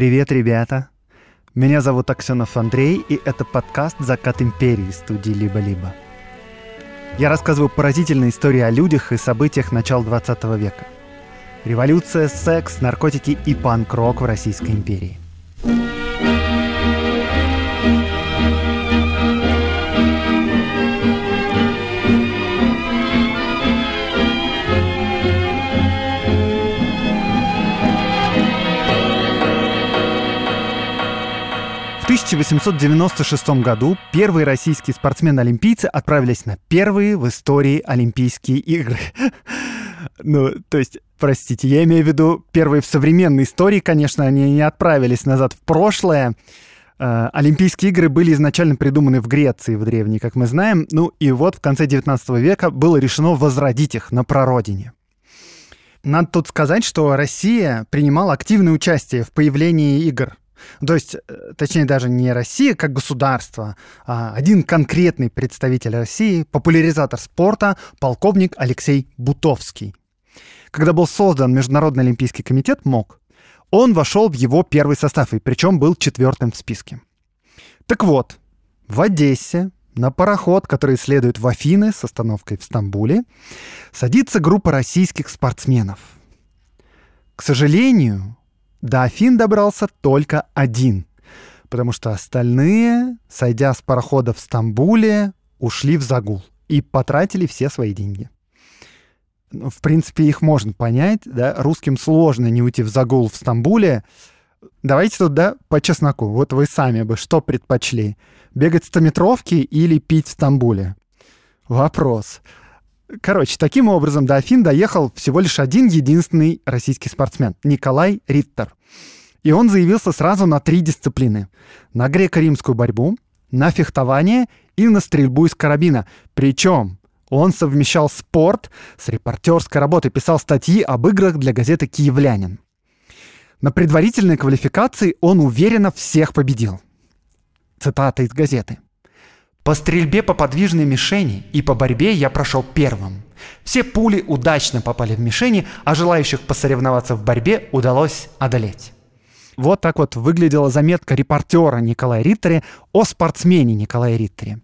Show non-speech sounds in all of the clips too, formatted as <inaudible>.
Привет, ребята! Меня зовут Аксенов Андрей, и это подкаст «Закат империи» студии «Либо-либо». Я рассказываю поразительные истории о людях и событиях начала 20 века. Революция, секс, наркотики и панк-рок в Российской империи – 1896 году первые российские спортсмены-олимпийцы отправились на первые в истории Олимпийские игры. <laughs> Ну, то есть, простите, я имею в виду первые в современной истории, конечно, они не отправились назад в прошлое. Э, Олимпийские игры были изначально придуманы в Греции в древней, как мы знаем. Ну и вот в конце 19 века было решено возродить их на прародине. Надо тут сказать, что Россия принимала активное участие в появлении игр. То есть, э, точнее, даже не Россия как государство, а один конкретный представитель России, популяризатор спорта, полковник Алексей Бутовский. Когда был создан Международный олимпийский комитет МОК, он вошел в его первый состав, и причем был четвертым в списке. Так вот, в Одессе на пароход, который следует в Афины с остановкой в Стамбуле, садится группа российских спортсменов. К сожалению, до Афин добрался только один, потому что остальные, сойдя с парохода в Стамбуле, ушли в загул и потратили все свои деньги. Ну, в принципе, их можно понять, да, русским сложно не уйти в загул в Стамбуле. Давайте тут, да, по чесноку, вот вы сами бы что предпочли, бегать стометровки или пить в Стамбуле? Вопрос. Короче, таким образом до Афин доехал всего лишь один единственный российский спортсмен — Николай Риттер. И он заявился сразу на три дисциплины. На греко-римскую борьбу, на фехтование и на стрельбу из карабина. Причем он совмещал спорт с репортерской работой, писал статьи об играх для газеты «Киевлянин». На предварительной квалификации он уверенно всех победил. Цитата из газеты. По стрельбе по подвижной мишени и по борьбе я прошел первым. Все пули удачно попали в мишени, а желающих посоревноваться в борьбе удалось одолеть. Вот так вот выглядела заметка репортера Николая Риттере о спортсмене Николая Риттере.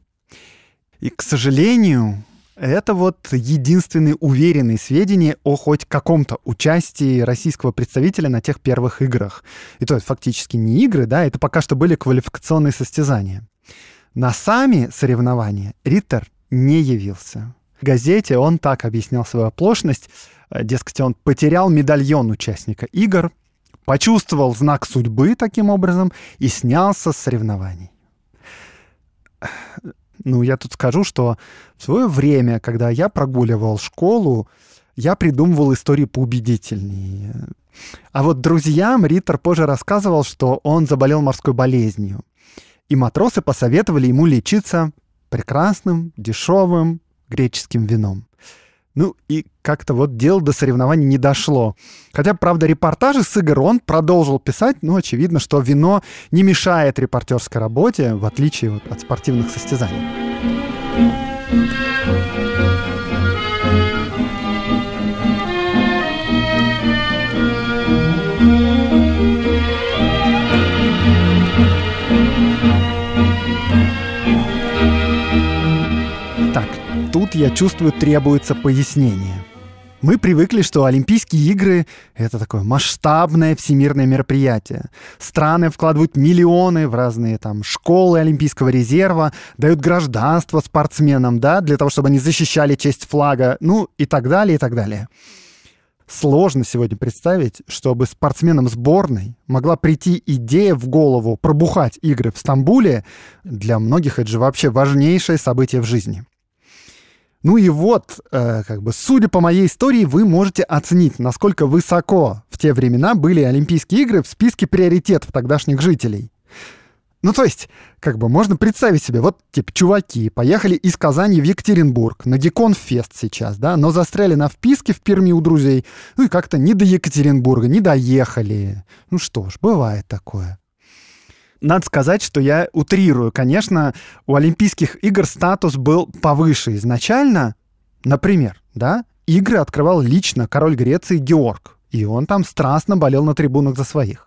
И, к сожалению, это вот единственные уверенные сведения о хоть каком-то участии российского представителя на тех первых играх. И то это фактически не игры, да, это пока что были квалификационные состязания. На сами соревнования Риттер не явился. В газете он так объяснял свою оплошность. Э, дескать, он потерял медальон участника игр, почувствовал знак судьбы таким образом и снялся с соревнований. Ну, я тут скажу, что в свое время, когда я прогуливал школу, я придумывал истории поубедительнее. А вот друзьям Риттер позже рассказывал, что он заболел морской болезнью и матросы посоветовали ему лечиться прекрасным, дешевым греческим вином. Ну и как-то вот дело до соревнований не дошло. Хотя, правда, репортажи с игр он продолжил писать, но очевидно, что вино не мешает репортерской работе, в отличие вот от спортивных состязаний. я чувствую, требуется пояснение. Мы привыкли, что Олимпийские игры — это такое масштабное всемирное мероприятие. Страны вкладывают миллионы в разные там школы Олимпийского резерва, дают гражданство спортсменам, да, для того, чтобы они защищали честь флага, ну и так далее, и так далее. Сложно сегодня представить, чтобы спортсменам сборной могла прийти идея в голову пробухать игры в Стамбуле. Для многих это же вообще важнейшее событие в жизни. Ну и вот, э, как бы, судя по моей истории, вы можете оценить, насколько высоко в те времена были Олимпийские игры в списке приоритетов тогдашних жителей. Ну, то есть, как бы, можно представить себе, вот, типа, чуваки поехали из Казани в Екатеринбург, на гекон сейчас, да, но застряли на вписке в Перми у друзей, ну и как-то не до Екатеринбурга, не доехали. Ну что ж, бывает такое. Надо сказать, что я утрирую. Конечно, у Олимпийских игр статус был повыше изначально. Например, да, игры открывал лично король Греции Георг, и он там страстно болел на трибунах за своих.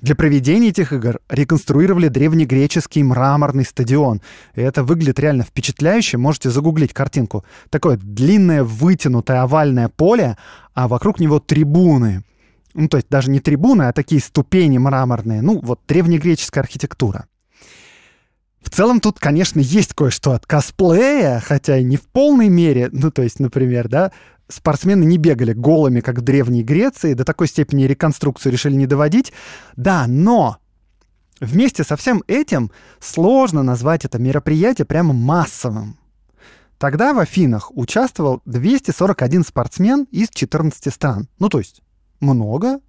Для проведения этих игр реконструировали древнегреческий мраморный стадион. И это выглядит реально впечатляюще. Можете загуглить картинку. Такое длинное вытянутое овальное поле, а вокруг него трибуны ну, то есть даже не трибуны, а такие ступени мраморные, ну, вот древнегреческая архитектура. В целом тут, конечно, есть кое-что от косплея, хотя и не в полной мере, ну, то есть, например, да, спортсмены не бегали голыми, как в Древней Греции, до такой степени реконструкцию решили не доводить, да, но вместе со всем этим сложно назвать это мероприятие прямо массовым. Тогда в Афинах участвовал 241 спортсмен из 14 стран. Ну, то есть много,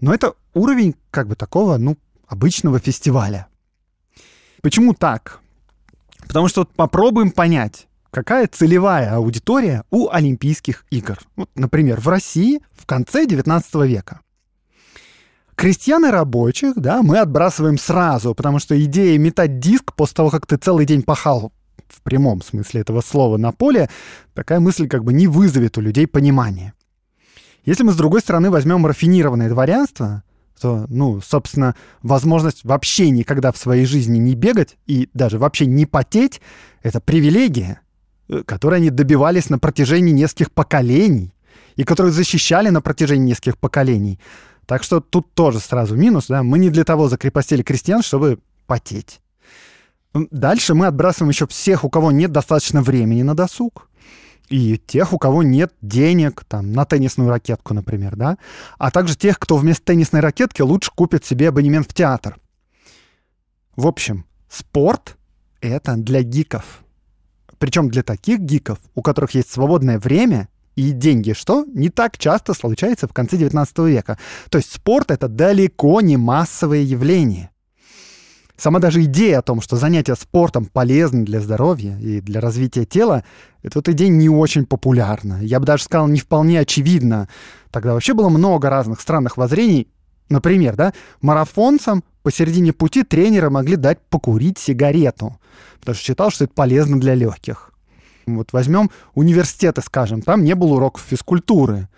но это уровень как бы такого, ну, обычного фестиваля. Почему так? Потому что вот попробуем понять, какая целевая аудитория у Олимпийских игр. Вот, например, в России в конце 19 века. Крестьян и рабочих, да, мы отбрасываем сразу, потому что идея метать диск после того, как ты целый день пахал в прямом смысле этого слова на поле, такая мысль как бы не вызовет у людей понимания. Если мы, с другой стороны, возьмем рафинированное дворянство, то, ну, собственно, возможность вообще никогда в своей жизни не бегать и даже вообще не потеть — это привилегия, э, которой они добивались на протяжении нескольких поколений и которую защищали на протяжении нескольких поколений. Так что тут тоже сразу минус, да, мы не для того закрепостили крестьян, чтобы потеть. Дальше мы отбрасываем еще всех, у кого нет достаточно времени на досуг, и тех, у кого нет денег там, на теннисную ракетку, например, да, а также тех, кто вместо теннисной ракетки лучше купит себе абонемент в театр. В общем, спорт — это для гиков. Причем для таких гиков, у которых есть свободное время и деньги, что не так часто случается в конце 19 века. То есть спорт — это далеко не массовое явление. Сама даже идея о том, что занятия спортом полезны для здоровья и для развития тела, эта идея не очень популярна. Я бы даже сказал, не вполне очевидна. Тогда вообще было много разных странных воззрений. Например, да, марафонцам посередине пути тренеры могли дать покурить сигарету, потому что считал, что это полезно для легких. Вот возьмем университеты, скажем, там не было уроков физкультуры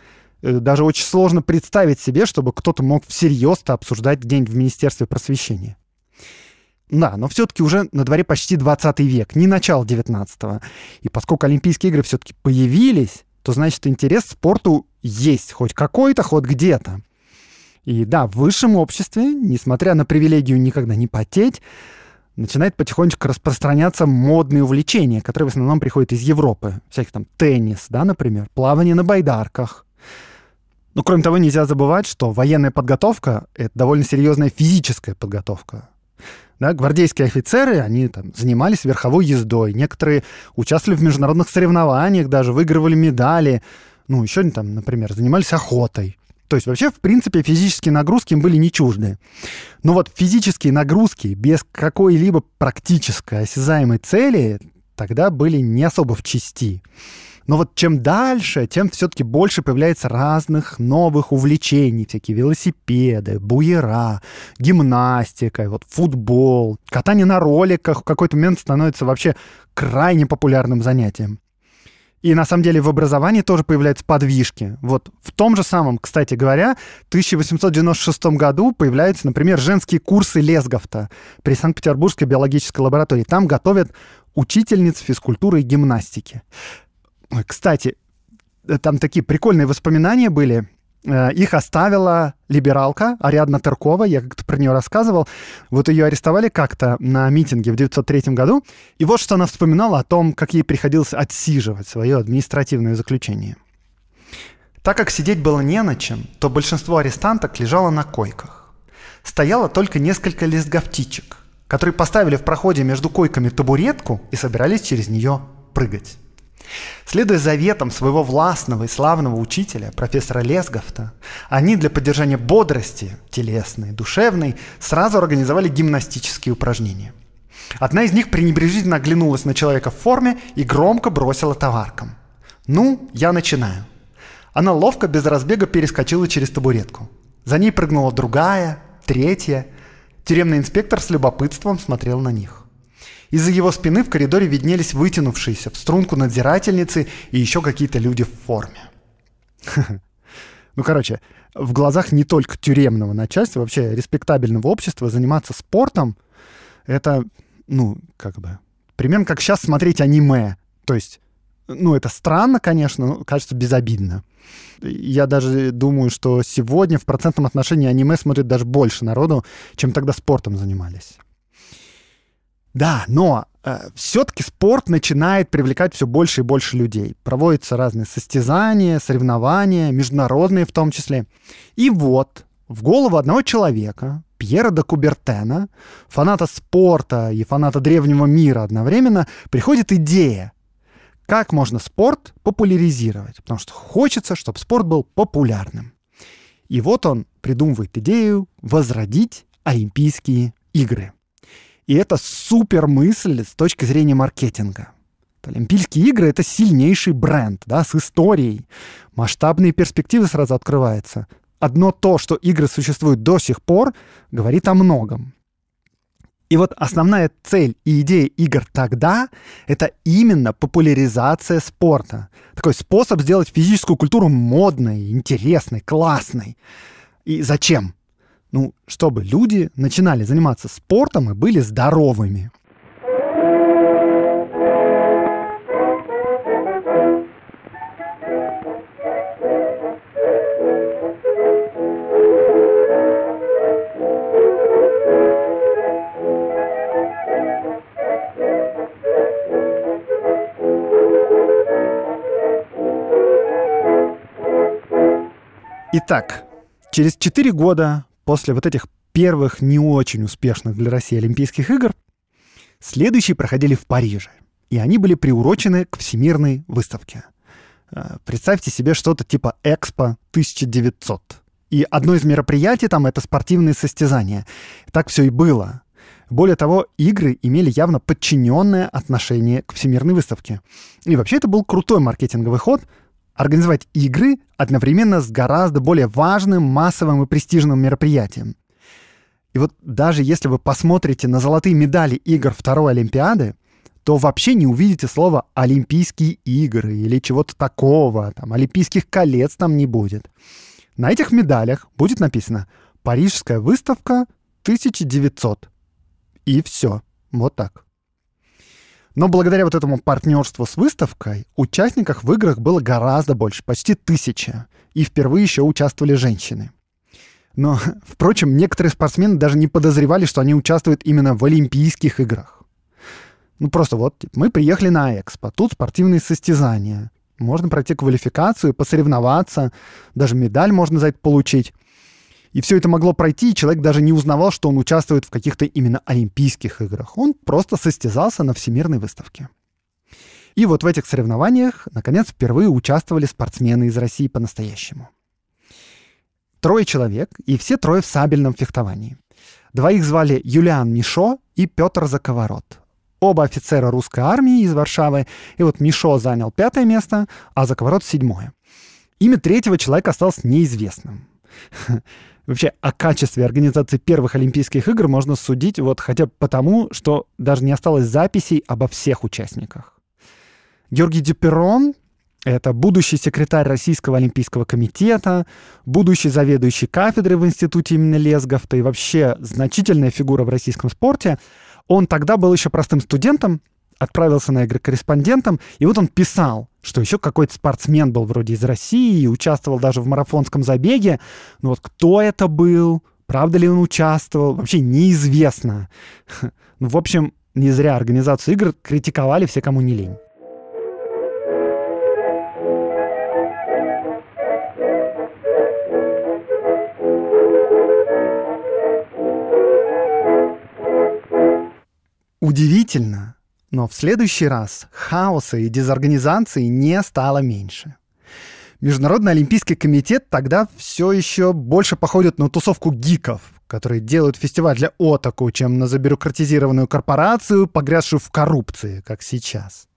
э, даже очень сложно представить себе, чтобы кто-то мог всерьез-то обсуждать где в Министерстве просвещения. Да, но все-таки уже на дворе почти 20 век, не начало 19-го. И поскольку Олимпийские игры все-таки появились, то значит интерес к спорту есть, хоть какой-то, хоть где-то. И да, в высшем обществе, несмотря на привилегию никогда не потеть, начинает потихонечку распространяться модные увлечения, которые в основном приходят из Европы. Всякий там теннис, да, например, плавание на байдарках. Но кроме того, нельзя забывать, что военная подготовка — это довольно серьезная физическая подготовка. Да, гвардейские офицеры, они там занимались верховой ездой, некоторые участвовали в международных соревнованиях, даже выигрывали медали, ну, еще они там, например, занимались охотой. То есть вообще, в принципе, физические нагрузки им были не чужды. Но вот физические нагрузки без какой-либо практической осязаемой цели тогда были не особо в части. Но вот чем дальше, тем все-таки больше появляется разных новых увлечений. Всякие велосипеды, буера, гимнастика, вот футбол. Катание на роликах в какой-то момент становится вообще крайне популярным занятием. И на самом деле в образовании тоже появляются подвижки. Вот в том же самом, кстати говоря, 1896 году появляются, например, женские курсы Лесговта при Санкт-Петербургской биологической лаборатории. Там готовят учительниц физкультуры и гимнастики. Кстати, э, там такие прикольные воспоминания были. Э, их оставила либералка Ариадна Тыркова, я как-то про нее рассказывал. Вот ее арестовали как-то на митинге в 1903 году. И вот что она вспоминала о том, как ей приходилось отсиживать свое административное заключение. Так как сидеть было не на чем, то большинство арестанток лежало на койках. Стояло только несколько листговтичек, которые поставили в проходе между койками табуретку и собирались через нее прыгать. Следуя заветам своего властного и славного учителя, профессора Лесговта, они для поддержания бодрости телесной, душевной, сразу организовали гимнастические упражнения. Одна из них пренебрежительно оглянулась на человека в форме и громко бросила товарком. «Ну, я начинаю». Она ловко, без разбега перескочила через табуретку. За ней прыгнула другая, третья. Тюремный инспектор с любопытством смотрел на них. Из-за его спины в коридоре виднелись вытянувшиеся в струнку надзирательницы и еще какие-то люди в форме. <laughs> Ну, короче, в глазах не только тюремного начальства, вообще респектабельного общества заниматься спортом — это, ну, как бы, примерно как сейчас смотреть аниме. То есть, ну, это странно, конечно, но кажется безобидно. Я даже думаю, что сегодня в процентном отношении аниме смотрит даже больше народу, чем тогда спортом занимались. Да, но э, все-таки спорт начинает привлекать все больше и больше людей. Проводятся разные состязания, соревнования, международные в том числе. И вот в голову одного человека, Пьера де Кубертена, фаната спорта и фаната древнего мира одновременно, приходит идея, как можно спорт популяризировать, потому что хочется, чтобы спорт был популярным. И вот он придумывает идею возродить Олимпийские игры. И это супер мысль с точки зрения маркетинга. Олимпийские игры — это сильнейший бренд, да, с историей. Масштабные перспективы сразу открываются. Одно то, что игры существуют до сих пор, говорит о многом. И вот основная цель и идея игр тогда — это именно популяризация спорта. Такой способ сделать физическую культуру модной, интересной, классной. И зачем? ну, чтобы люди начинали заниматься спортом и были здоровыми. Итак, через 4 года после вот этих первых не очень успешных для России Олимпийских игр, следующие проходили в Париже, и они были приурочены к Всемирной выставке. Э, представьте себе что-то типа Экспо 1900. И одно из мероприятий там — это спортивные состязания. Так все и было. Более того, игры имели явно подчиненное отношение к всемирной выставке. И вообще это был крутой маркетинговый ход, организовать игры одновременно с гораздо более важным, массовым и престижным мероприятием. И вот даже если вы посмотрите на золотые медали игр второй Олимпиады, то вообще не увидите слова «Олимпийские игры» или чего-то такого, там, «Олимпийских колец» там не будет. На этих медалях будет написано «Парижская выставка 1900». И все. Вот так. Но благодаря вот этому партнерству с выставкой участников в играх было гораздо больше, почти тысяча. И впервые еще участвовали женщины. Но, <laughs> впрочем, некоторые спортсмены даже не подозревали, что они участвуют именно в Олимпийских играх. Ну просто вот, типа, мы приехали на Экспо, тут спортивные состязания. Можно пройти квалификацию, посоревноваться, даже медаль можно за это получить. И все это могло пройти, и человек даже не узнавал, что он участвует в каких-то именно Олимпийских играх. Он просто состязался на всемирной выставке. И вот в этих соревнованиях, наконец, впервые участвовали спортсмены из России по-настоящему. Трое человек, и все трое в сабельном фехтовании. Двоих звали Юлиан Мишо и Петр Заковорот. Оба офицера русской армии из Варшавы, и вот Мишо занял пятое место, а Заковорот — седьмое. Имя третьего человека осталось неизвестным. <laughs> вообще о качестве организации первых Олимпийских игр можно судить вот хотя бы потому, что даже не осталось записей обо всех участниках. Георгий Дюперон — это будущий секретарь Российского Олимпийского комитета, будущий заведующий кафедрой в институте имени Лесгофта и вообще значительная фигура в российском спорте — он тогда был еще простым студентом, отправился на игры корреспондентом, и вот он писал, что еще какой-то спортсмен был вроде из России и участвовал даже в марафонском забеге. Но ну вот кто это был, правда ли он участвовал, вообще неизвестно. <laughs> Ну, в общем, не зря организацию игр критиковали все, кому не лень. Удивительно, но в следующий раз хаоса и дезорганизации не стало меньше. Международный олимпийский комитет тогда все еще больше походит на тусовку гиков, которые делают фестиваль для отаку, чем на забюрократизированную корпорацию, погрязшую в коррупции, как сейчас.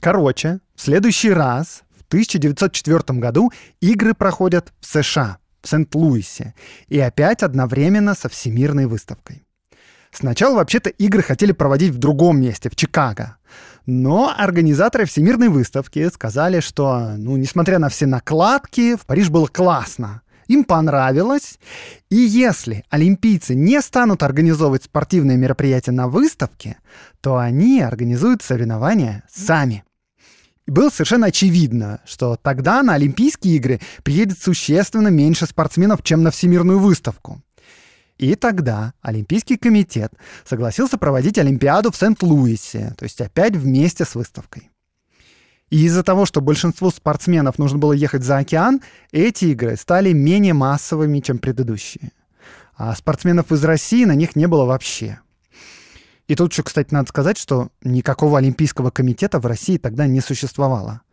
Короче, в следующий раз, в 1904 году, игры проходят в США, в Сент-Луисе, и опять одновременно со Всемирной выставкой. Сначала вообще-то игры хотели проводить в другом месте, в Чикаго. Но организаторы всемирной выставки сказали, что, ну, несмотря на все накладки, в Париж было классно. Им понравилось. И если олимпийцы не станут организовывать спортивные мероприятия на выставке, то они организуют соревнования сами. И было совершенно очевидно, что тогда на Олимпийские игры приедет существенно меньше спортсменов, чем на Всемирную выставку. И тогда Олимпийский комитет согласился проводить Олимпиаду в Сент-Луисе, то есть опять вместе с выставкой. И из-за того, что большинству спортсменов нужно было ехать за океан, эти игры стали менее массовыми, чем предыдущие. А спортсменов из России на них не было вообще. И тут еще, кстати, надо сказать, что никакого Олимпийского комитета в России тогда не существовало –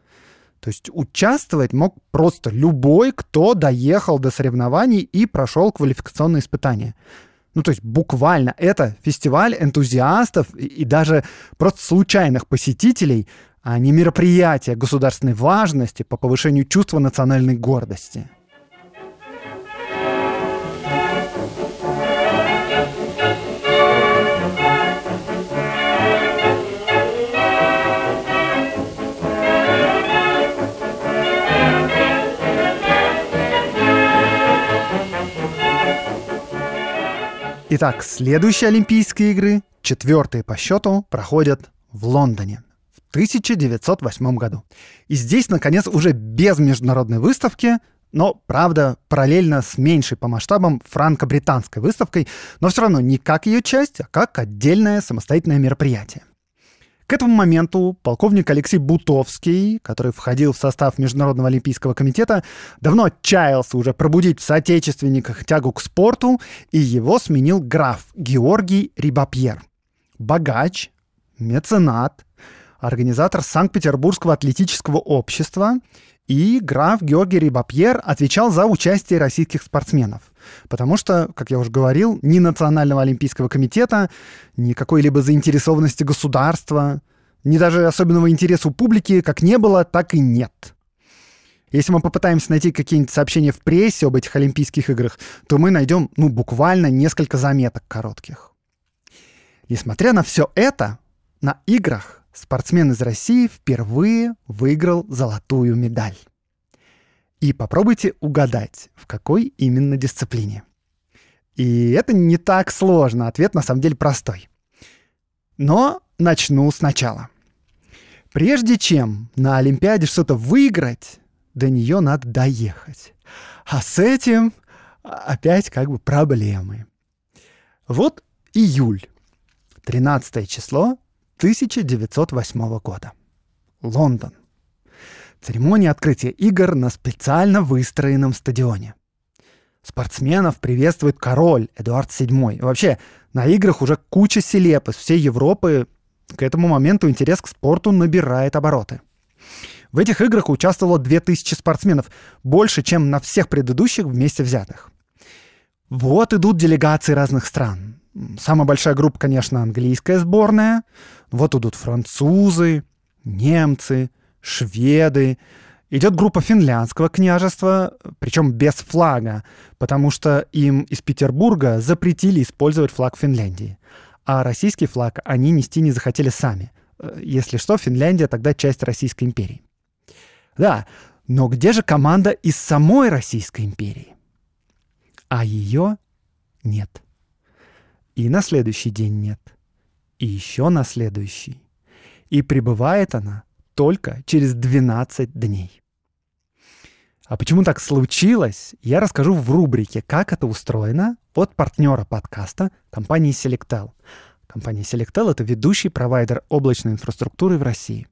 то есть участвовать мог просто любой, кто доехал до соревнований и прошел квалификационные испытания. Ну, то есть буквально это фестиваль энтузиастов и, и даже просто случайных посетителей, а не мероприятие государственной важности по повышению чувства национальной гордости. Итак, следующие Олимпийские игры, четвертые по счету, проходят в Лондоне в 1908 году. И здесь, наконец, уже без международной выставки, но, правда, параллельно с меньшей по масштабам франко-британской выставкой, но все равно не как ее часть, а как отдельное самостоятельное мероприятие. К этому моменту полковник Алексей Бутовский, который входил в состав Международного олимпийского комитета, давно отчаялся уже пробудить в соотечественниках тягу к спорту, и его сменил граф Георгий Рибапьер. Богач, меценат, организатор Санкт-Петербургского атлетического общества – и граф Георгий Рибапьер отвечал за участие российских спортсменов. Потому что, как я уже говорил, ни Национального олимпийского комитета, ни какой-либо заинтересованности государства, ни даже особенного интереса у публики как не было, так и нет. Если мы попытаемся найти какие-нибудь сообщения в прессе об этих Олимпийских играх, то мы найдем, ну, буквально несколько заметок коротких. Несмотря на все это, на играх спортсмен из России впервые выиграл золотую медаль. И попробуйте угадать, в какой именно дисциплине. И это не так сложно, ответ на самом деле простой. Но начну сначала. Прежде чем на Олимпиаде что-то выиграть, до нее надо доехать. А с этим опять как бы проблемы. Вот июль, 13 число, 1908 года. Лондон. Церемония открытия игр на специально выстроенном стадионе. Спортсменов приветствует король Эдуард VII. И вообще, на играх уже куча селеп из всей Европы. К этому моменту интерес к спорту набирает обороты. В этих играх участвовало 2000 спортсменов, больше, чем на всех предыдущих вместе взятых. Вот идут делегации разных стран. Самая большая группа, конечно, английская сборная. Вот идут французы, немцы, шведы. Идет группа финляндского княжества, причем без флага, потому что им из Петербурга запретили использовать флаг Финляндии. А российский флаг они нести не захотели сами. Э, если что, Финляндия тогда часть Российской империи. Да, но где же команда из самой Российской империи? А ее нет и на следующий день нет, и еще на следующий. И пребывает она только через 12 дней. А почему так случилось, я расскажу в рубрике «Как это устроено» от партнера подкаста компании Selectel. Компания Selectel — это ведущий провайдер облачной инфраструктуры в России.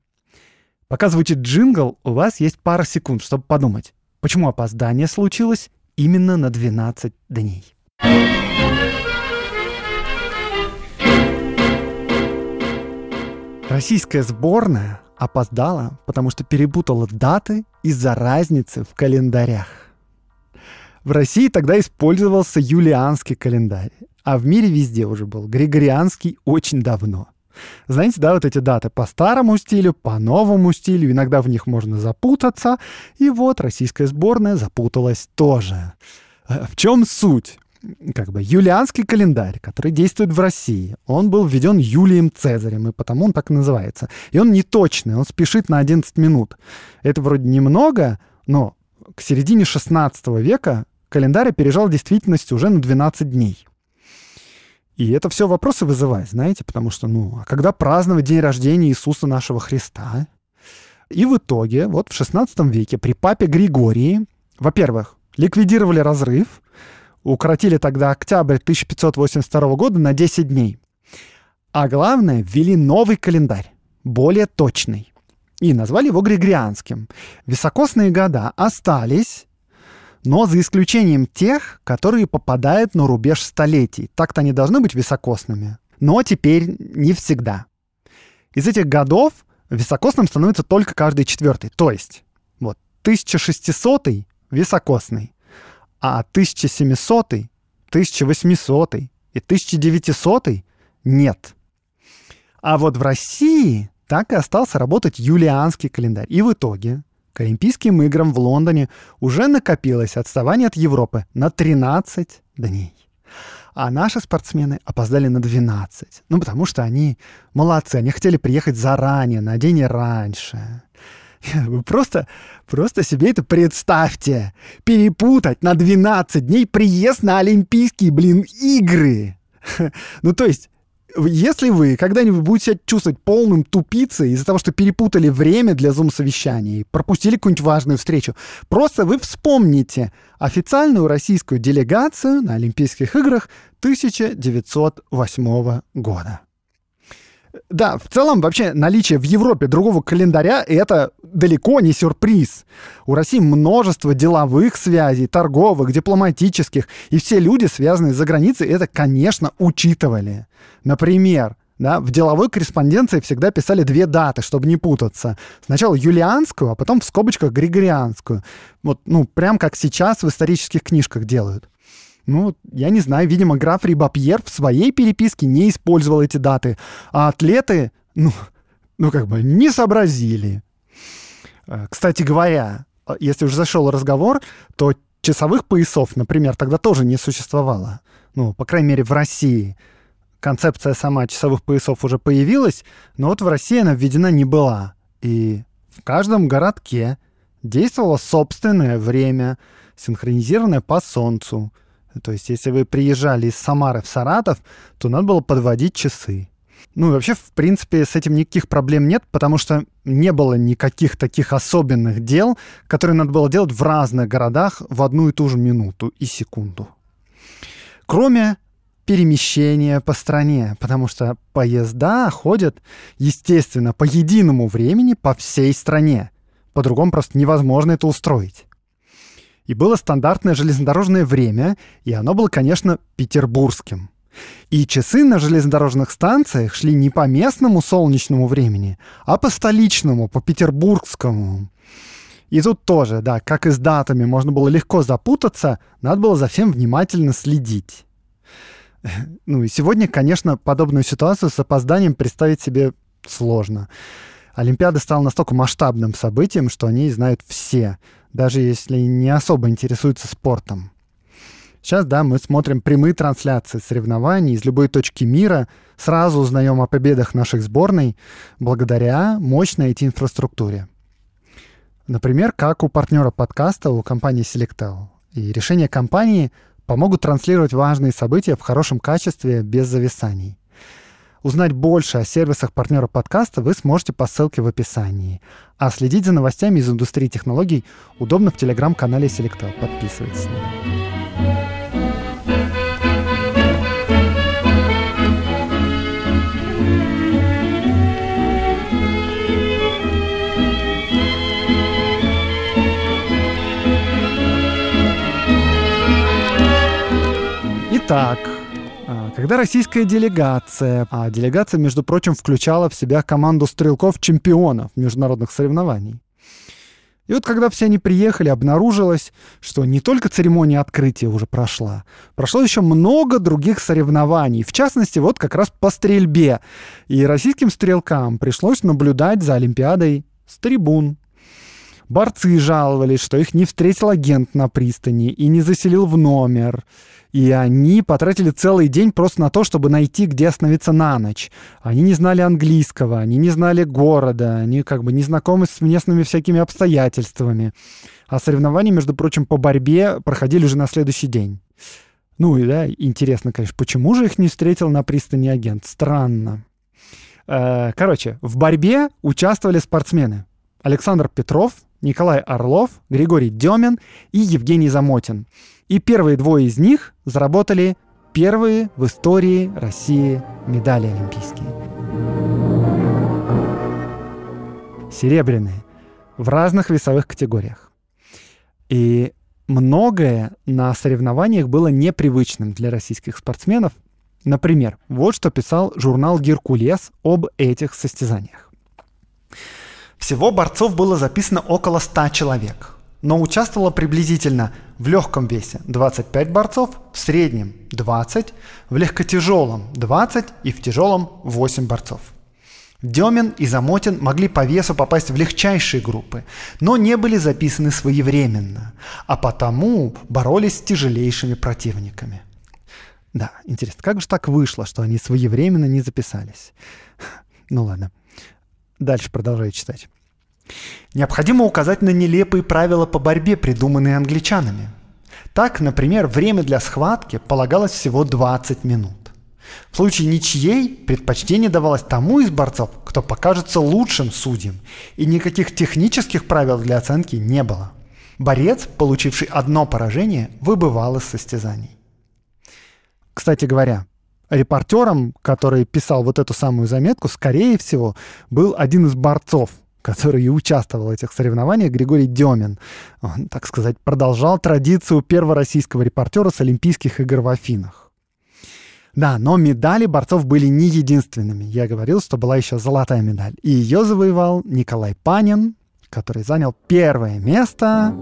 Пока звучит джингл, у вас есть пара секунд, чтобы подумать, почему опоздание случилось именно на 12 дней. Российская сборная опоздала, потому что перепутала даты из-за разницы в календарях. В России тогда использовался юлианский календарь, а в мире везде уже был григорианский очень давно. Знаете, да, вот эти даты по старому стилю, по новому стилю, иногда в них можно запутаться, и вот российская сборная запуталась тоже. Э, в чем суть? как бы юлианский календарь, который действует в России, он был введен Юлием Цезарем, и потому он так и называется. И он неточный, он спешит на 11 минут. Это вроде немного, но к середине 16 века календарь опережал действительность уже на 12 дней. И это все вопросы вызывает, знаете, потому что, ну, а когда праздновать день рождения Иисуса нашего Христа? И в итоге, вот в 16 веке при папе Григории, во-первых, ликвидировали разрыв, укоротили тогда октябрь 1582 года на 10 дней. А главное, ввели новый календарь, более точный. И назвали его Григорианским. Високосные года остались, но за исключением тех, которые попадают на рубеж столетий. Так-то они должны быть високосными, но теперь не всегда. Из этих годов високосным становится только каждый четвертый, то есть вот 1600 й високосный, а 1700, 1800 и 1900 нет. А вот в России так и остался работать юлианский календарь. И в итоге к Олимпийским играм в Лондоне уже накопилось отставание от Европы на 13 дней. А наши спортсмены опоздали на 12. Ну, потому что они молодцы, они хотели приехать заранее, на день раньше. Вы просто, просто себе это представьте. Перепутать на 12 дней приезд на Олимпийские, блин, игры. <laughs> Ну, то есть, если вы когда-нибудь будете себя чувствовать полным тупицей из-за того, что перепутали время для зум-совещаний, пропустили какую-нибудь важную встречу, просто вы вспомните официальную российскую делегацию на Олимпийских играх 1908 года. Да, в целом вообще наличие в Европе другого календаря — это далеко не сюрприз. У России множество деловых связей, торговых, дипломатических, и все люди, связанные за границей, это, конечно, учитывали. Например, да, в деловой корреспонденции всегда писали две даты, чтобы не путаться. Сначала юлианскую, а потом в скобочках григорианскую. Вот, ну, прям как сейчас в исторических книжках делают. Ну, я не знаю, видимо, граф Рибапьер в своей переписке не использовал эти даты, а атлеты, ну, ну как бы не сообразили. А, кстати говоря, а, если уже зашел разговор, то часовых поясов, например, тогда тоже не существовало. Ну, по крайней мере, в России концепция сама часовых поясов уже появилась, но вот в России она введена не была. И в каждом городке действовало собственное время, синхронизированное по Солнцу — то есть, если вы приезжали из Самары в Саратов, то надо было подводить часы. Ну и вообще, в принципе, с этим никаких проблем нет, потому что не было никаких таких особенных дел, которые надо было делать в разных городах в одну и ту же минуту и секунду. Кроме перемещения по стране, потому что поезда ходят, естественно, по единому времени по всей стране. По-другому просто невозможно это устроить. И было стандартное железнодорожное время, и оно было, конечно, петербургским. И часы на железнодорожных станциях шли не по местному солнечному времени, а по столичному, по петербургскому. И тут тоже, да, как и с датами можно было легко запутаться, надо было за всем внимательно следить. Ну и сегодня, конечно, подобную ситуацию с опозданием представить себе сложно. Олимпиада стала настолько масштабным событием, что они знают все даже если не особо интересуются спортом. Сейчас, да, мы смотрим прямые трансляции соревнований из любой точки мира, сразу узнаем о победах наших сборной благодаря мощной IT-инфраструктуре. Например, как у партнера подкаста, у компании Selectel. И решения компании помогут транслировать важные события в хорошем качестве без зависаний. Узнать больше о сервисах партнера подкаста вы сможете по ссылке в описании. А следить за новостями из индустрии технологий удобно в телеграм-канале Selectel. Подписывайтесь на него. Итак, когда российская делегация, а делегация, между прочим, включала в себя команду стрелков-чемпионов международных соревнований, и вот когда все они приехали, обнаружилось, что не только церемония открытия уже прошла, прошло еще много других соревнований, в частности, вот как раз по стрельбе. И российским стрелкам пришлось наблюдать за Олимпиадой с трибун. Борцы жаловались, что их не встретил агент на пристани и не заселил в номер. И они потратили целый день просто на то, чтобы найти, где остановиться на ночь. Они не знали английского, они не знали города, они как бы не знакомы с местными всякими обстоятельствами. А соревнования, между прочим, по борьбе проходили уже на следующий день. Ну и да, интересно, конечно, почему же их не встретил на пристани агент? Странно. Э, короче, в борьбе участвовали спортсмены. Александр Петров, Николай Орлов, Григорий Демин и Евгений Замотин. И первые двое из них заработали первые в истории России медали олимпийские. Серебряные. В разных весовых категориях. И многое на соревнованиях было непривычным для российских спортсменов. Например, вот что писал журнал «Геркулес» об этих состязаниях. Всего борцов было записано около 100 человек, но участвовало приблизительно в легком весе 25 борцов, в среднем 20, в легкотяжелом 20 и в тяжелом 8 борцов. Демин и Замотин могли по весу попасть в легчайшие группы, но не были записаны своевременно, а потому боролись с тяжелейшими противниками. Да, интересно, как же так вышло, что они своевременно не записались? Ну ладно. Дальше продолжаю читать. Необходимо указать на нелепые правила по борьбе, придуманные англичанами. Так, например, время для схватки полагалось всего 20 минут. В случае ничьей предпочтение давалось тому из борцов, кто покажется лучшим судьям, и никаких технических правил для оценки не было. Борец, получивший одно поражение, выбывал из состязаний. Кстати говоря, репортером, который писал вот эту самую заметку, скорее всего, был один из борцов, который и участвовал в этих соревнованиях, Григорий Демин. Он, так сказать, продолжал традицию первого российского репортера с Олимпийских игр в Афинах. Да, но медали борцов были не единственными. Я говорил, что была еще золотая медаль. И ее завоевал Николай Панин, который занял первое место.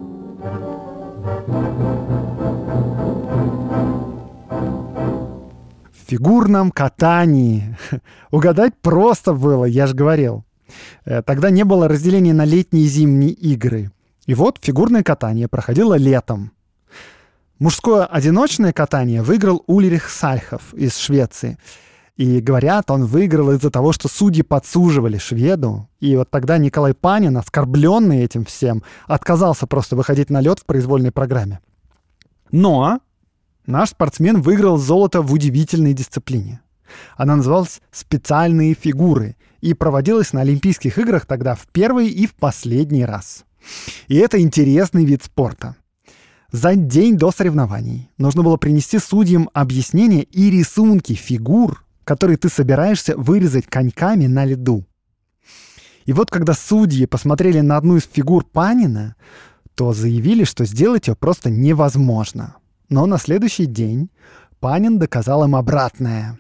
фигурном катании. <laughs> Угадать просто было, я же говорил. Э, тогда не было разделения на летние и зимние игры. И вот фигурное катание проходило летом. Мужское одиночное катание выиграл Ульрих Сальхов из Швеции. И говорят, он выиграл из-за того, что судьи подсуживали шведу. И вот тогда Николай Панин, оскорбленный этим всем, отказался просто выходить на лед в произвольной программе. Но Наш спортсмен выиграл золото в удивительной дисциплине. Она называлась «Специальные фигуры» и проводилась на Олимпийских играх тогда в первый и в последний раз. И это интересный вид спорта. За день до соревнований нужно было принести судьям объяснения и рисунки фигур, которые ты собираешься вырезать коньками на льду. И вот когда судьи посмотрели на одну из фигур Панина, то заявили, что сделать ее просто невозможно — но на следующий день Панин доказал им обратное.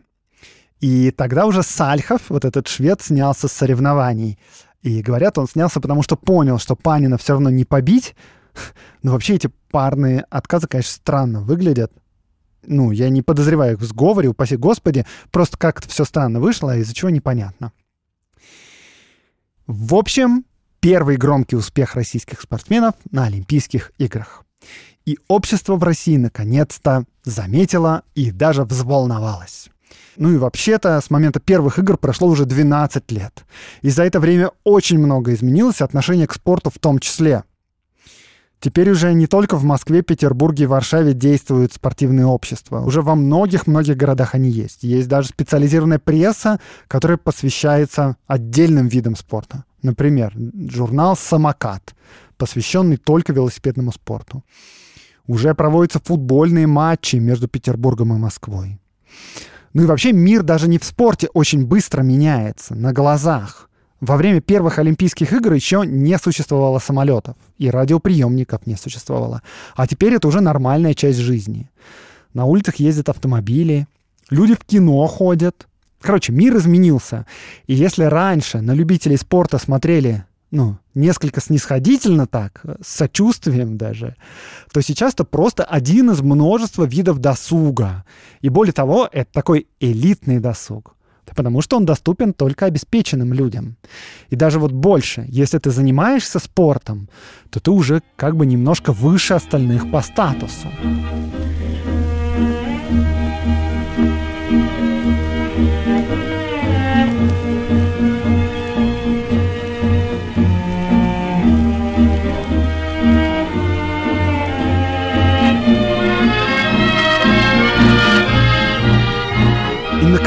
И тогда уже Сальхов, вот этот швед, снялся с соревнований. И говорят, он снялся, потому что понял, что Панина все равно не побить. <laughs> Но вообще эти парные отказы, конечно, странно выглядят. Ну, я не подозреваю их в сговоре, упаси господи. Просто как-то все странно вышло, а из-за чего непонятно. В общем, первый громкий успех российских спортсменов на Олимпийских играх. И общество в России наконец-то заметило и даже взволновалось. Ну и вообще-то с момента первых игр прошло уже 12 лет. И за это время очень много изменилось, отношение к спорту в том числе. Теперь уже не только в Москве, Петербурге и Варшаве действуют спортивные общества. Уже во многих-многих городах они есть. Есть даже специализированная пресса, которая посвящается отдельным видам спорта. Например, журнал «Самокат», посвященный только велосипедному спорту. Уже проводятся футбольные матчи между Петербургом и Москвой. Ну и вообще мир даже не в спорте очень быстро меняется, на глазах. Во время первых Олимпийских игр еще не существовало самолетов, и радиоприемников не существовало. А теперь это уже нормальная часть жизни. На улицах ездят автомобили, люди в кино ходят. Короче, мир изменился. И если раньше на любителей спорта смотрели ну, несколько снисходительно так, э, с сочувствием даже, то сейчас это просто один из множества видов досуга. И более того, это такой элитный досуг. Потому что он доступен только обеспеченным людям. И даже вот больше, если ты занимаешься спортом, то ты уже как бы немножко выше остальных по статусу.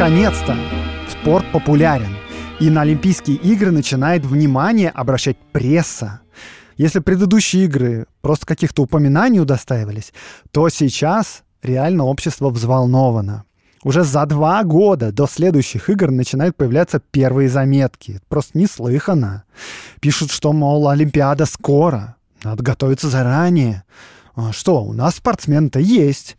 Наконец-то! Спорт популярен. И на Олимпийские игры начинает внимание обращать пресса. Если предыдущие игры просто каких-то упоминаний удостаивались, то сейчас реально общество взволновано. Уже за два года до следующих игр начинают появляться первые заметки. Просто неслыханно. Пишут, что, мол, Олимпиада скоро. Надо готовиться заранее. А что, у нас спортсмены то есть.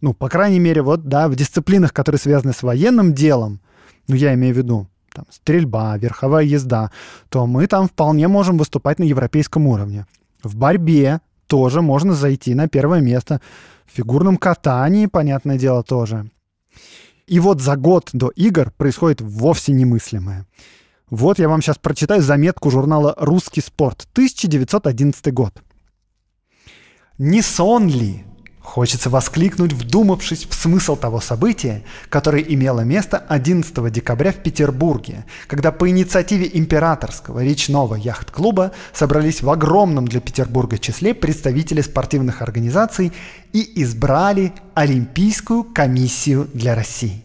Ну, по крайней мере, вот, да, в дисциплинах, которые связаны с военным делом, ну, я имею в виду, там, стрельба, верховая езда, то мы там вполне можем выступать на европейском уровне. В борьбе тоже можно зайти на первое место. В фигурном катании, понятное дело, тоже. И вот за год до игр происходит вовсе немыслимое. Вот я вам сейчас прочитаю заметку журнала «Русский спорт», 1911 год. Не сон ли, Хочется воскликнуть, вдумавшись в смысл того события, которое имело место 11 декабря в Петербурге, когда по инициативе императорского речного яхт-клуба собрались в огромном для Петербурга числе представители спортивных организаций и избрали Олимпийскую комиссию для России.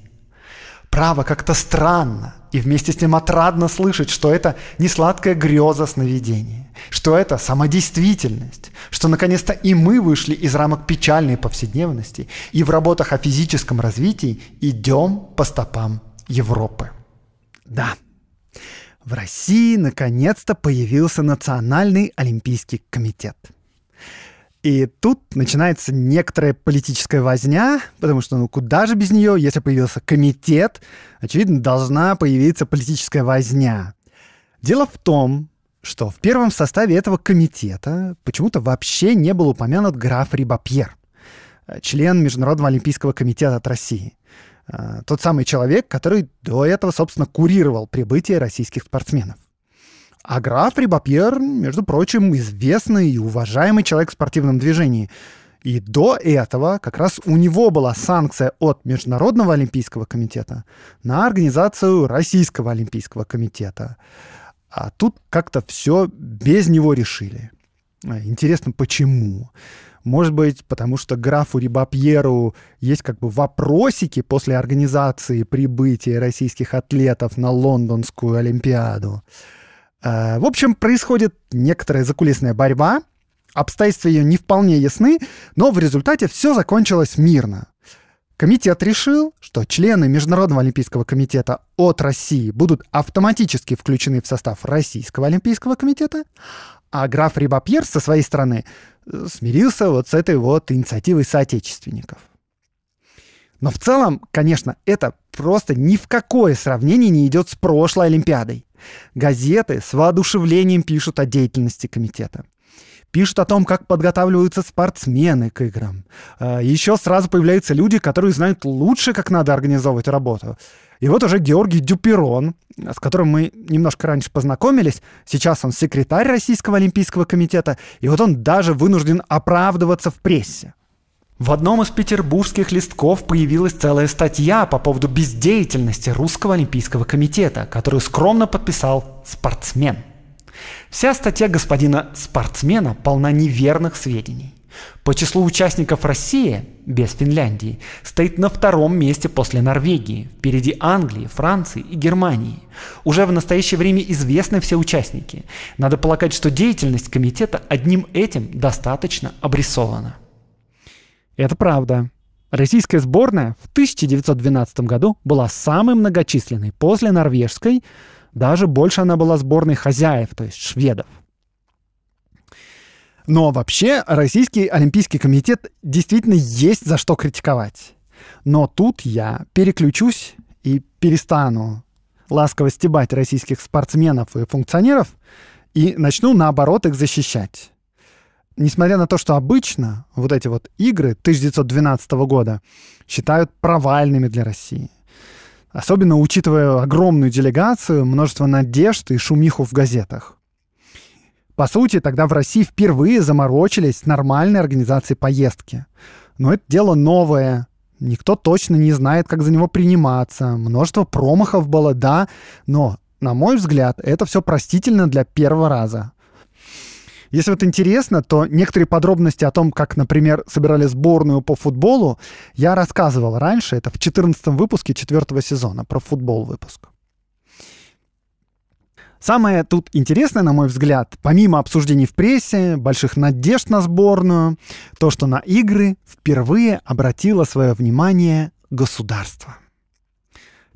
Право как-то странно и вместе с ним отрадно слышать, что это не сладкая греза сновидения что это самодействительность, что наконец-то и мы вышли из рамок печальной повседневности и в работах о физическом развитии идем по стопам Европы. Да, в России наконец-то появился Национальный олимпийский комитет. И тут начинается некоторая политическая возня, потому что ну куда же без нее, если появился комитет, очевидно, должна появиться политическая возня. Дело в том, что в первом составе этого комитета почему-то вообще не был упомянут граф Рибапьер, э, член Международного олимпийского комитета от России. Э, тот самый человек, который до этого, собственно, курировал прибытие российских спортсменов. А граф Рибапьер, между прочим, известный и уважаемый человек в спортивном движении. И до этого как раз у него была санкция от Международного олимпийского комитета на организацию Российского олимпийского комитета. А тут как-то все без него решили. А, интересно, почему? Может быть, потому что графу Рибапьеру есть как бы вопросики после организации прибытия российских атлетов на лондонскую Олимпиаду. А, в общем, происходит некоторая закулисная борьба. Обстоятельства ее не вполне ясны, но в результате все закончилось мирно. Комитет решил, что члены Международного олимпийского комитета от России будут автоматически включены в состав Российского олимпийского комитета, а граф Рибапьер со своей стороны э, смирился вот с этой вот инициативой соотечественников. Но в целом, конечно, это просто ни в какое сравнение не идет с прошлой Олимпиадой. Газеты с воодушевлением пишут о деятельности комитета пишут о том, как подготавливаются спортсмены к играм. А, Еще сразу появляются люди, которые знают лучше, как надо организовывать работу. И вот уже Георгий Дюперон, с которым мы немножко раньше познакомились, сейчас он секретарь Российского Олимпийского комитета, и вот он даже вынужден оправдываться в прессе. В одном из петербургских листков появилась целая статья по поводу бездеятельности Русского Олимпийского комитета, которую скромно подписал спортсмен – Вся статья господина спортсмена полна неверных сведений. По числу участников России, без Финляндии, стоит на втором месте после Норвегии, впереди Англии, Франции и Германии. Уже в настоящее время известны все участники. Надо полагать, что деятельность комитета одним этим достаточно обрисована. Это правда. Российская сборная в 1912 году была самой многочисленной после норвежской, даже больше она была сборной хозяев, то есть шведов. Но вообще Российский Олимпийский комитет действительно есть за что критиковать. Но тут я переключусь и перестану ласково стебать российских спортсменов и функционеров и начну, наоборот, их защищать. Несмотря на то, что обычно вот эти вот игры 1912 года считают провальными для России, Особенно учитывая огромную делегацию, множество надежд и шумиху в газетах. По сути, тогда в России впервые заморочились с нормальной организацией поездки. Но это дело новое. Никто точно не знает, как за него приниматься. Множество промахов было, да, но, на мой взгляд, это все простительно для первого раза. Если вот интересно, то некоторые подробности о том, как, например, собирали сборную по футболу, я рассказывал раньше, это в 14 выпуске 4 сезона, про футбол выпуск. Самое тут интересное, на мой взгляд, помимо обсуждений в прессе, больших надежд на сборную, то, что на игры впервые обратило свое внимание государство.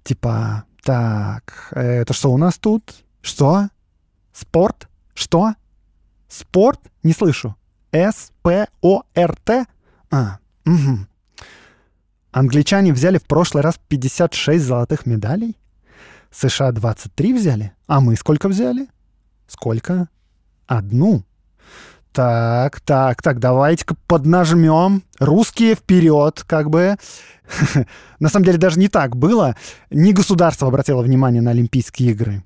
Типа, так, э, это что у нас тут? Что? Спорт? Что? Спорт, не слышу. С-П-О-Р-Т. А, угу. Англичане взяли в прошлый раз 56 золотых медалей. США 23 взяли. А мы сколько взяли? Сколько? Одну. Так, так, так, давайте-ка поднажмем. Русские вперед, как бы. <laughs> На самом деле даже не так было. Не государство обратило внимание на Олимпийские игры.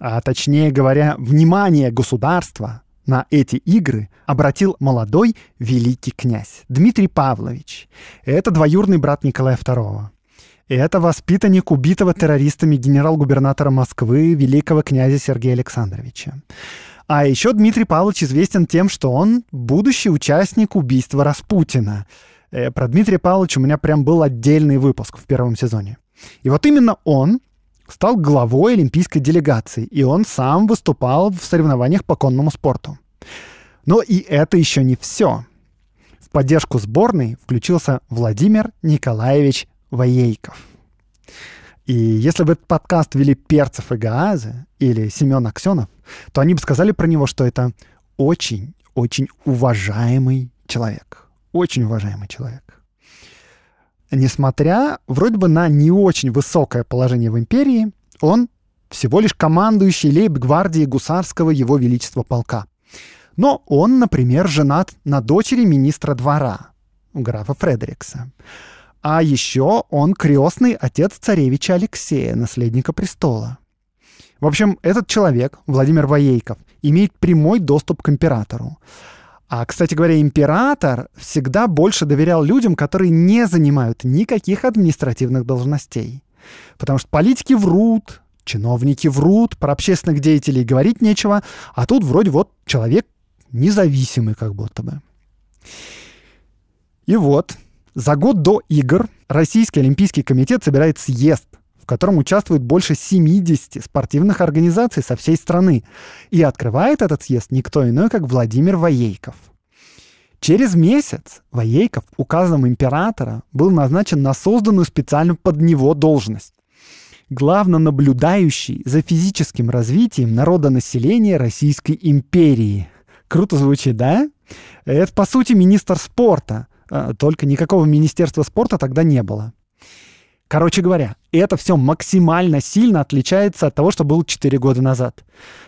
А точнее говоря, внимание государства на эти игры обратил молодой великий князь Дмитрий Павлович. Это двоюрный брат Николая II. Это воспитанник убитого террористами генерал-губернатора Москвы великого князя Сергея Александровича. А еще Дмитрий Павлович известен тем, что он будущий участник убийства Распутина. Э, про Дмитрия Павловича у меня прям был отдельный выпуск в первом сезоне. И вот именно он стал главой олимпийской делегации, и он сам выступал в соревнованиях по конному спорту. Но и это еще не все. В поддержку сборной включился Владимир Николаевич Воейков. И если бы этот подкаст вели Перцев и Гаазы или Семен Аксенов, то они бы сказали про него, что это очень-очень уважаемый человек. Очень уважаемый человек. Несмотря вроде бы на не очень высокое положение в империи, он всего лишь командующий лейб-гвардии гусарского его величества полка. Но он, например, женат на дочери министра двора, графа Фредерикса. А еще он крестный отец царевича Алексея, наследника престола. В общем, этот человек, Владимир Воейков, имеет прямой доступ к императору. А, кстати говоря, император всегда больше доверял людям, которые не занимают никаких административных должностей. Потому что политики врут, чиновники врут, про общественных деятелей говорить нечего, а тут вроде вот человек независимый как будто бы. И вот, за год до игр Российский Олимпийский комитет собирает съезд – в котором участвует больше 70 спортивных организаций со всей страны. И открывает этот съезд никто иной, как Владимир Воейков. Через месяц Воейков указом императора был назначен на созданную специально под него должность главно наблюдающий за физическим развитием народонаселения Российской империи. Круто звучит, да? Это, по сути, министр спорта. А, только никакого министерства спорта тогда не было. Короче говоря, это все максимально сильно отличается от того, что было 4 года назад.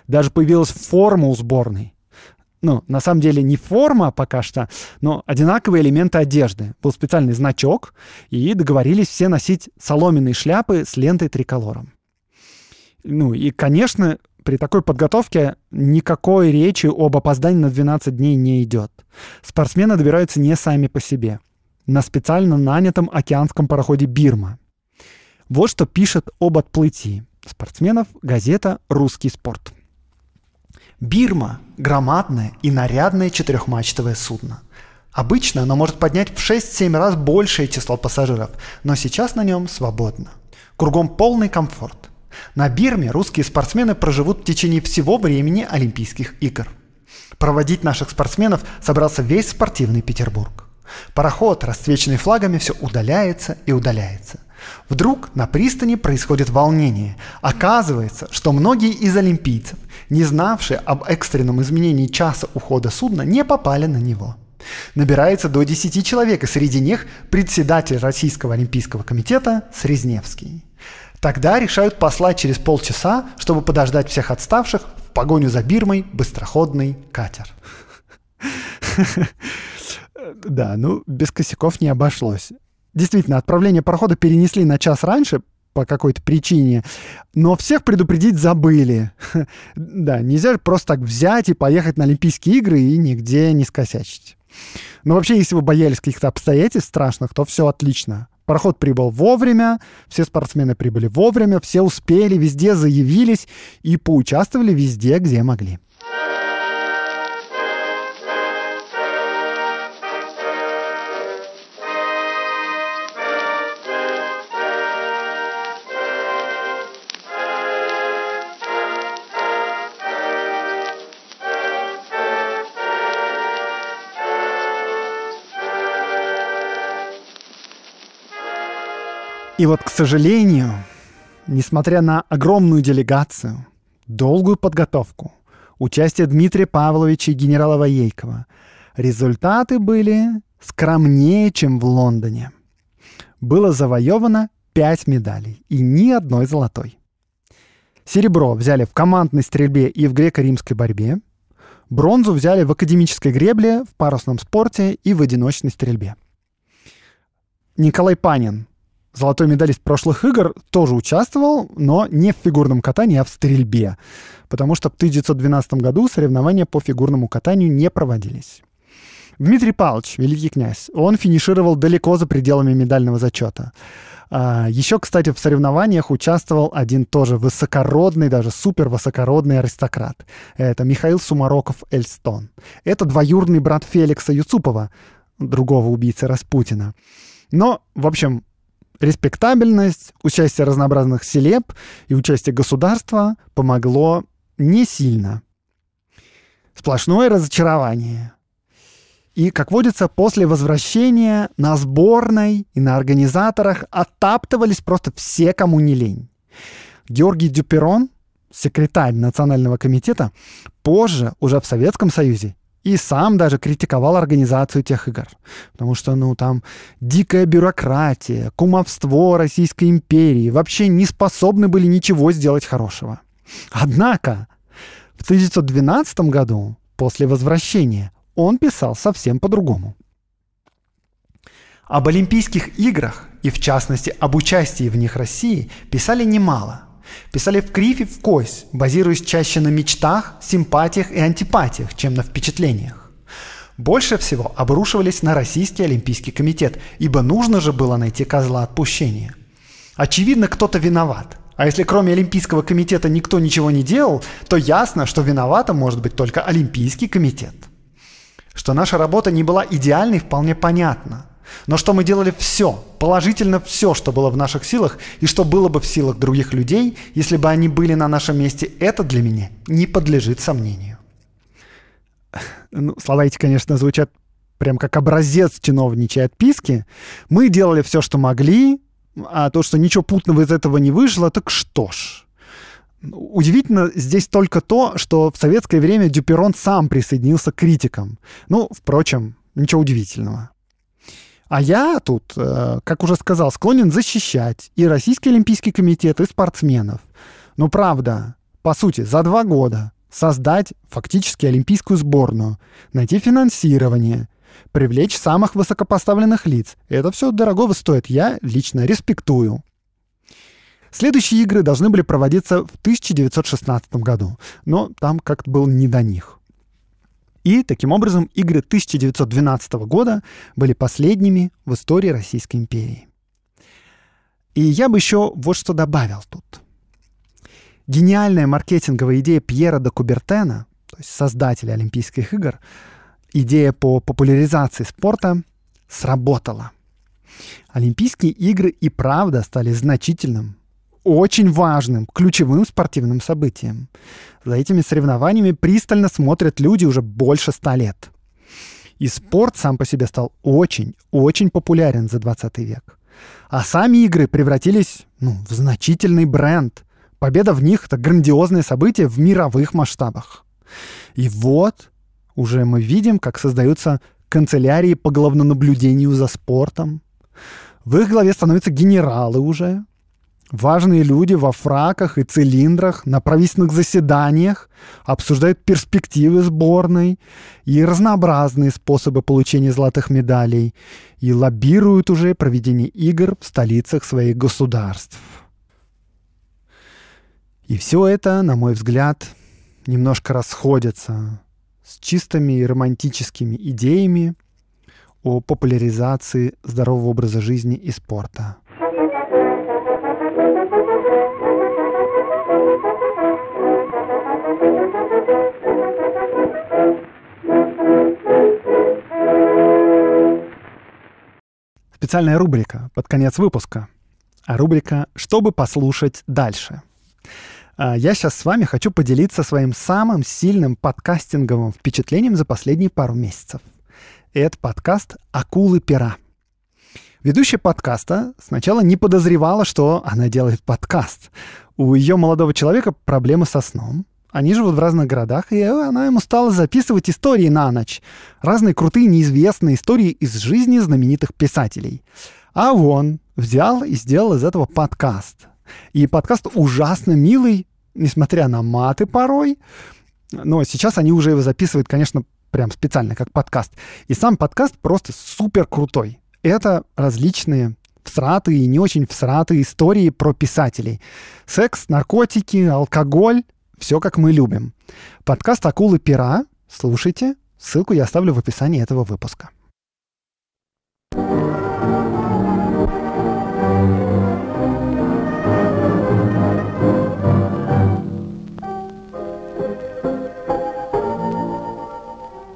Даже появилась форма у сборной. Ну, на самом деле не форма пока что, но одинаковые элементы одежды. Был специальный значок, и договорились все носить соломенные шляпы с лентой триколором. Ну и, конечно, при такой подготовке никакой речи об опоздании на 12 дней не идет. Спортсмены добираются не сами по себе. На специально нанятом океанском пароходе «Бирма», вот что пишет об отплытии спортсменов газета «Русский спорт». Бирма – громадное и нарядное четырехмачтовое судно. Обычно оно может поднять в 6-7 раз большее число пассажиров, но сейчас на нем свободно. Кругом полный комфорт. На Бирме русские спортсмены проживут в течение всего времени Олимпийских игр. Проводить наших спортсменов собрался весь спортивный Петербург. Пароход, расцвеченный флагами, все удаляется и удаляется. Вдруг на пристани происходит волнение. Оказывается, что многие из олимпийцев, не знавшие об экстренном изменении часа ухода судна, не попали на него. Набирается до 10 человек, и среди них председатель Российского олимпийского комитета Срезневский. Тогда решают послать через полчаса, чтобы подождать всех отставших в погоню за Бирмой быстроходный катер. <laughs> Да, ну без косяков не обошлось действительно, отправление парохода перенесли на час раньше, по какой-то причине. Но всех предупредить забыли. <laughs> да, нельзя просто так взять и поехать на Олимпийские игры и нигде не скосячить. Но вообще, если вы боялись каких-то обстоятельств страшных, то все отлично. Пароход прибыл вовремя, все спортсмены прибыли вовремя, все успели, везде заявились и поучаствовали везде, где могли. И вот, к сожалению, несмотря на огромную делегацию, долгую подготовку, участие Дмитрия Павловича и генерала Воейкова, результаты были скромнее, чем в Лондоне. Было завоевано 5 медалей и ни одной золотой. Серебро взяли в командной стрельбе и в греко-римской борьбе. Бронзу взяли в академической гребле, в парусном спорте и в одиночной стрельбе. Николай Панин золотой медалист прошлых игр, тоже участвовал, но не в фигурном катании, а в стрельбе. Потому что в 1912 году соревнования по фигурному катанию не проводились. Дмитрий Павлович, великий князь, он финишировал далеко за пределами медального зачета. А, еще, кстати, в соревнованиях участвовал один тоже высокородный, даже супер высокородный аристократ. Это Михаил Сумароков Эльстон. Это двоюродный брат Феликса Юцупова, другого убийцы Распутина. Но, в общем, респектабельность, участие разнообразных селеб и участие государства помогло не сильно. Сплошное разочарование. И, как водится, после возвращения на сборной и на организаторах оттаптывались просто все, кому не лень. Георгий Дюперон, секретарь Национального комитета, позже, уже в Советском Союзе, и сам даже критиковал организацию тех игр. Потому что, ну, там дикая бюрократия, кумовство Российской империи вообще не способны были ничего сделать хорошего. Однако в 1912 году, после возвращения, он писал совсем по-другому. Об Олимпийских играх и, в частности, об участии в них России писали немало – Писали в кривь и в кость, базируясь чаще на мечтах, симпатиях и антипатиях, чем на впечатлениях. Больше всего обрушивались на Российский Олимпийский комитет, ибо нужно же было найти козла отпущения. Очевидно, кто-то виноват. А если кроме Олимпийского комитета никто ничего не делал, то ясно, что виновата может быть только Олимпийский комитет. Что наша работа не была идеальной, вполне понятно – но что мы делали все, положительно все, что было в наших силах и что было бы в силах других людей, если бы они были на нашем месте, это для меня не подлежит сомнению. Ну, слова эти, конечно, звучат прям как образец чиновничьей отписки. Мы делали все, что могли, а то, что ничего путного из этого не вышло, так что ж. Удивительно здесь только то, что в советское время Дюперон сам присоединился к критикам. Ну, впрочем, ничего удивительного. А я тут, э, как уже сказал, склонен защищать и Российский Олимпийский комитет, и спортсменов. Но правда, по сути, за два года создать фактически олимпийскую сборную, найти финансирование, привлечь самых высокопоставленных лиц. Это все дорогого стоит, я лично респектую. Следующие игры должны были проводиться в 1916 году, но там как-то был не до них. И, таким образом, игры 1912 года были последними в истории Российской империи. И я бы еще вот что добавил тут. Гениальная маркетинговая идея Пьера де Кубертена, то есть создателя Олимпийских игр, идея по популяризации спорта сработала. Олимпийские игры и правда стали значительным очень важным, ключевым спортивным событием. За этими соревнованиями пристально смотрят люди уже больше ста лет. И спорт сам по себе стал очень, очень популярен за 20 век. А сами игры превратились ну, в значительный бренд. Победа в них — это грандиозное событие в мировых масштабах. И вот уже мы видим, как создаются канцелярии по главнонаблюдению за спортом. В их главе становятся генералы уже, Важные люди во фраках и цилиндрах на правительственных заседаниях обсуждают перспективы сборной и разнообразные способы получения золотых медалей и лоббируют уже проведение игр в столицах своих государств. И все это, на мой взгляд, немножко расходится с чистыми и романтическими идеями о популяризации здорового образа жизни и спорта – специальная рубрика под конец выпуска. А рубрика «Чтобы послушать дальше». А, я сейчас с вами хочу поделиться своим самым сильным подкастинговым впечатлением за последние пару месяцев. это подкаст «Акулы пера». Ведущая подкаста сначала не подозревала, что она делает подкаст. У ее молодого человека проблемы со сном. Они живут в разных городах, и она ему стала записывать истории на ночь. Разные крутые, неизвестные истории из жизни знаменитых писателей. А он взял и сделал из этого подкаст. И подкаст ужасно милый, несмотря на маты порой. Но сейчас они уже его записывают, конечно, прям специально, как подкаст. И сам подкаст просто супер крутой. Это различные всратые и не очень всратые истории про писателей. Секс, наркотики, алкоголь, все, как мы любим. Подкаст «Акулы пера». Слушайте. Ссылку я оставлю в описании этого выпуска.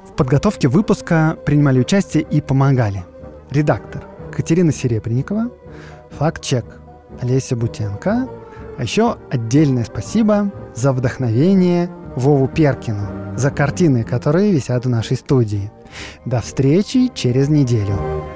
В подготовке выпуска принимали участие и помогали. Редактор Катерина Серебренникова, факт-чек Олеся Бутенко – а еще отдельное спасибо за вдохновение Вову Перкину, за картины, которые висят в нашей студии. До встречи через неделю.